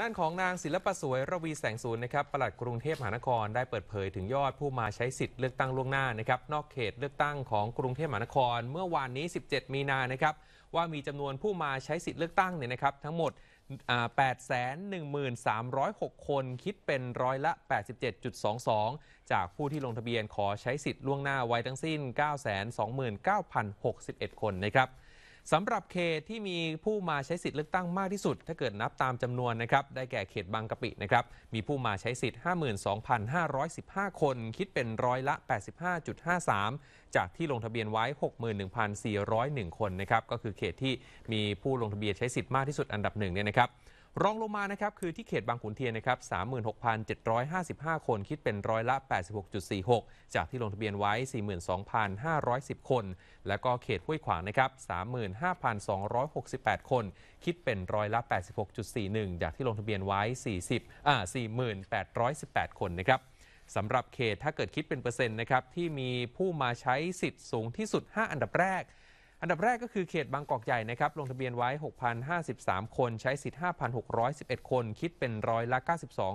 ด้านของนางศิลปสวยระวีแสงสูนนะครับปลัดกรุงเทพมหานคร ได้เปิดเผยถึงยอดผู้มาใช้สิทธิ์เลือกตั้งล่วงหน้านะครับนอกเขตเลือกตั้งของกรุงเทพมหานคร เมื่อวานนี้ 17 มีนานะครับว่ามีจำนวนผู้มาใช้สิทธิ์เลือกตั้งเนี่ยนะครับ ทั้งหมด813,306 คนคิดเป็นร้อยละ 87.22 จากผู้ที่ลงทะเบียนขอใช้สิทธิ์ล่วงหน้าไว้ทั้งสิ้น 929,061 คนนะครับสำหรับเขตที่มีผู้มาใช้สิทธิ์เลือกตั้งมากที่สุด ถ้าเกิดนับตามจำนวนนะครับได้แก่เขตบางกะปินะครับมีผู้มาใช้สิทธิ์ 52,515 คน คิดเป็นร้อยละ 85.53 จากที่ลงทะเบียนไว้ 61,401 คนนะครับก็คือเขตที่มีผู้ลงทะเบียนใช้สิทธิ์มากที่สุดอันดับหนึ่งเนี่ยนะครับรองลงมานะครับ คือที่เขตบางขุนเทียนนะครับ36,755 คนคิดเป็นร้อยละ 86.46 จากที่ลงทะเบียนไว้ 42,510 คน และก็เขตห้วยขวางนะครับ35,268 คนคิดเป็นร้อยละ 86.41 จากที่ลงทะเบียนไว้ 40อ่า4,818 คนนะครับสำหรับเขตถ้าเกิดคิดเป็นเปอร์เซ็นต์นะครับที่มีผู้มาใช้สิทธิ์สูงที่สุด 5 อันดับแรกอันดับแรก ก็คือเขตบางกอกใหญ่นะครับลงทะเบียนไว้ 6,053 คน ใช้สิทธิ์ 5,611 คน คิดเป็นร้อยละ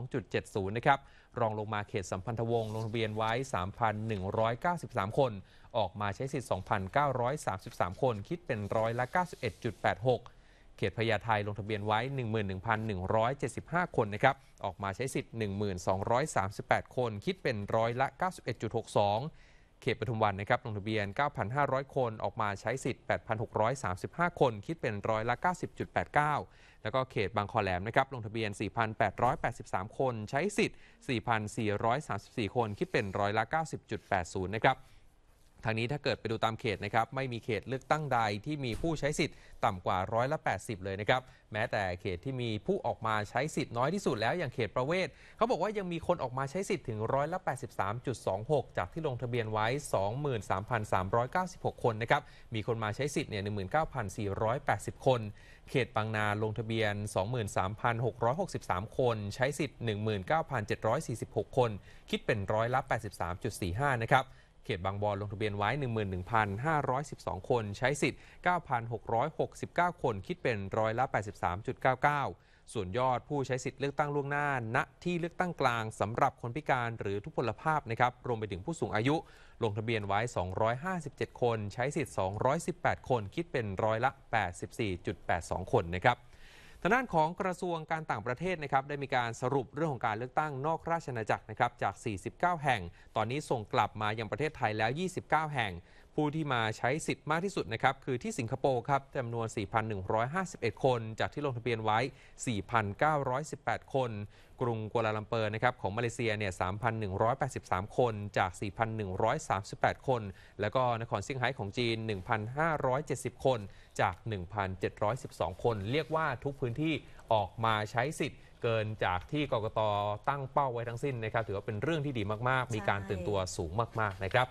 92.70 นะครับ รองลงมาเขตสัมพันธวงศ์ลงทะเบียนไว้ 3,193 คน ออกมาใช้สิทธิ์ 2,933 คน คิดเป็นร้อยละ 91.86 เขตพญาไทลงทะเบียนไว้ 11,175 คนนะครับออกมาใช้สิทธิ์ 1,238 คน คิดเป็นร้อยละ 91.62เขตปทุมวันนะครับลงทะเบียน 9,500 คนออกมาใช้สิทธิ์ 8,635 คนคิดเป็นร้อยละ 90.89 แล้วก็เขตบางคอแหลมนะครับลงทะเบียน 4,883 คนใช้สิทธิ์ 4,434 คนคิดเป็นร้อยละ 90.80 นะครับทางนี้ถ้าเกิดไปดูตามเขตนะครับไม่มีเขตเลือกตั้งใดที่มีผู้ใช้สิทธิ์ต่ำกว่าร้อยละ80 เลยนะครับแม้แต่เขตที่มีผู้ออกมาใช้สิทธิ์น้อยที่สุดแล้วอย่างเขตประเวศเขาบอกว่ายังมีคนออกมาใช้สิทธิ์ถึงร้อยละ83.26 จากที่ลงทะเบียนไว้ 23,396 คนนะครับมีคนมาใช้สิทธิ์เนี่ย19,480 คน เขตบางนาลงทะเบียน 23,663 คน ใช้สิทธิ์19,746 คน คิดเป็นร้อยละ83.45นะครับเขตบางบอนลงทะเบียนไว้ 11,512 คน ใช้สิทธิ์ 9,669 คน คิดเป็นร้อยละ 83.99 ส่วนยอดผู้ใช้สิทธิ์เลือกตั้งล่วงหน้า ณ ที่เลือกตั้งกลางสำหรับคนพิการหรือทุพพลภาพนะครับ รวมไปถึงผู้สูงอายุ ลงทะเบียนไว้ 257 คน ใช้สิทธิ์ 218 คน คิดเป็นร้อยละ 84.82 คนนะครับทางด้านของกระทรวงการต่างประเทศนะครับได้มีการสรุปเรื่องของการเลือกตั้งนอกราชอาณาจักรนะครับจาก 49 แห่ง ตอนนี้ส่งกลับมายังประเทศไทยแล้ว 29 แห่งผู้ที่มาใช้สิทธิ์มากที่สุดนะครับ คือที่สิงคโปร์ครับจำนวน 4,151 คน จากที่ลงทะเบียนไว้ 4,918 คน กรุงกัวลาลัมเปอร์นะครับของมาเลเซียเนี่ย3,183 คนจาก 4,138 คน แล้วก็นครเซี่ยงไฮ้ของจีน 1,570 คนจาก 1,712 คน เรียกว่าทุกพื้นที่ออกมาใช้สิทธิ์ เกินจากที่กกตตั้งเป้าไว้ทั้งสิ้นนะครับ ถือว่าเป็นเรื่องที่ดีมากๆ มีการตื่นตัวสูงมากๆนะครับ